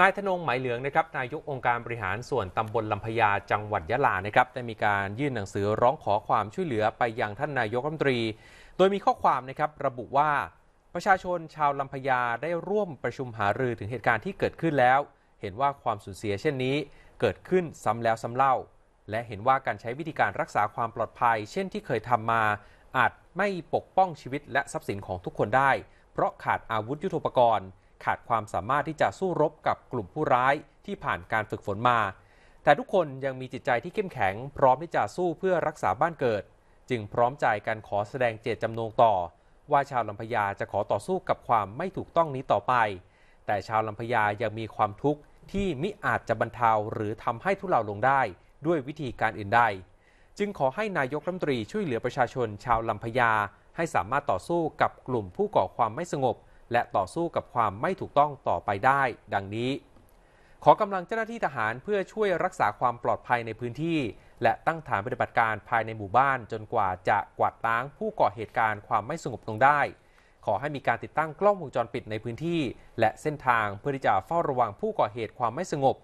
นายธนงหมายเหลืองนะครับนายกองค์การบริหารส่วนตำบลลำพญาจังหวัดยะลานะครับได้มีการยื่นหนังสือร้องขอความช่วยเหลือไปยังท่านนายกรัฐมนตรี โดยมีข้อความนะครับระบุว่า ประชาชนชาวลำพญาได้ร่วมประชุมหารือถึงเหตุการณ์ที่เกิดขึ้นแล้ว เห็นว่าความสูญเสียเช่นนี้ เกิดขึ้นซ้ำแล้วซ้ำเล่า และเห็นว่าการใช้วิธีการรักษาความปลอดภัย เช่นที่เคยทำมา อาจไม่ปกป้องชีวิตและทรัพย์สินของทุกคนได้เพราะขาดอาวุธยุโทโธปกรณ์ขาดความสามารถที่จะสู้รบกับกลุ่มผู้ร้ายที่ผ่านการฝึกฝนมา แต่ทุกคนยังมีจิตใจที่เข้มแข็ง พร้อมที่จะสู้เพื่อรักษาบ้านเกิด จึงพร้อมใจกันขอแสดงเจตจำนงต่อ ว่าชาวลำพญาจะขอต่อสู้กับความไม่ถูกต้องนี้ต่อไป แต่ชาวลำพญายังมีความทุกข์ที่มิอาจจะบรรเทาหรือทำให้ทุเลาลงได้ด้วยวิธีการอื่นใดจึงขอให้นายกรัฐมนตรีช่วยเหลือประชาชน ชาวลำพญาให้สามารถต่อสู้กับกลุ่มผู้ก่อความไม่สงบและต่อสู้กับความไม่ถูกต้องต่อไปได้ ดังนี้ ขอกำลังเจ้าหน้าที่ทหารเพื่อช่วยรักษาความปลอดภัยในพื้นที่ และตั้งฐานปฏิบัติการภายในหมู่บ้าน จนกว่าจะกวาดล้างผู้ก่อเหตุการณ์ความไม่สงบลงได้ ขอให้มีการติดตั้งกล้องวงจรปิดในพื้นที่ และเส้นทางเพื่อที่จะเฝ้าระวังผู้ก่อเหตุความไม่สงบ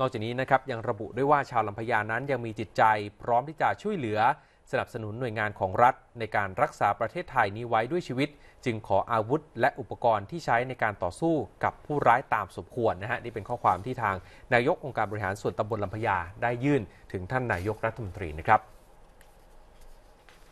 นอกจากนี้นะครับยังระบุด้วยว่าชาวลำพญานั้นยังมีจิตใจ พร้อมที่จะช่วยเหลือสนับสนุนหน่วยงานของรัฐในการรักษาประเทศไทยนี้ไว้ด้วยชีวิต จึงขออาวุธและอุปกรณ์ที่ใช้ในการต่อสู้กับผู้ร้ายตามสมควรนะฮะนี่เป็นข้อความที่ทางนายกองค์การบริหารส่วนตำบลลำพญาได้ยื่น ถึงท่านนายกรัฐมนตรีนะครับ